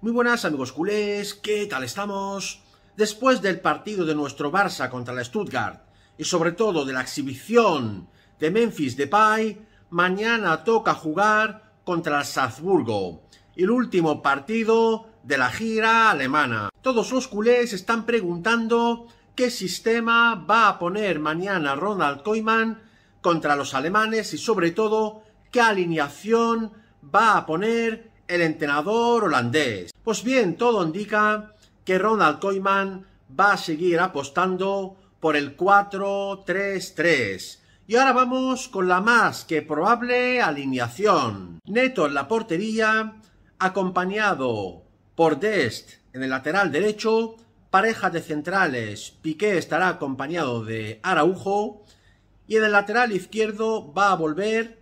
Muy buenas amigos culés, ¿qué tal estamos? Después del partido de nuestro Barça contra la Stuttgart y sobre todo de la exhibición de Memphis Depay, mañana toca jugar contra el Salzburgo, el último partido de la gira alemana. Todos los culés están preguntando qué sistema va a poner mañana Ronald Koeman contra los alemanes y sobre todo qué alineación va a poner el entrenador holandés. Pues bien, todo indica que Ronald Koeman va a seguir apostando por el 4-3-3. Y ahora vamos con la más que probable alineación. Neto en la portería, acompañado por Dest en el lateral derecho, pareja de centrales, Piqué estará acompañado de Araujo, y en el lateral izquierdo va a volver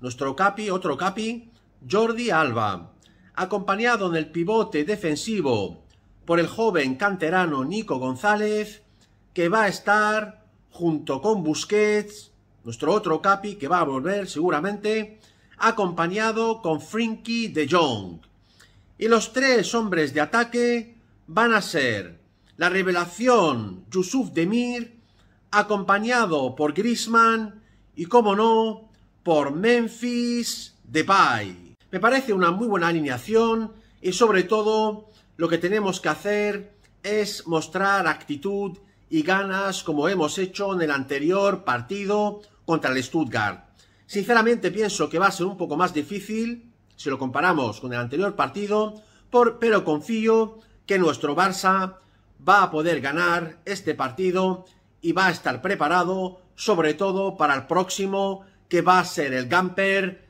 nuestro Capi, otro Capi, Jordi Alba, acompañado en el pivote defensivo por el joven canterano Nico González, que va a estar junto con Busquets, nuestro otro capi que va a volver seguramente, acompañado con Frenkie de Jong. Y los tres hombres de ataque van a ser la revelación Yusuf Demir, acompañado por Grisman y, como no, por Memphis Depay. Me parece una muy buena alineación y sobre todo lo que tenemos que hacer es mostrar actitud y ganas como hemos hecho en el anterior partido contra el Stuttgart. Sinceramente pienso que va a ser un poco más difícil si lo comparamos con el anterior partido, pero confío que nuestro Barça va a poder ganar este partido y va a estar preparado sobre todo para el próximo que va a ser el Gamper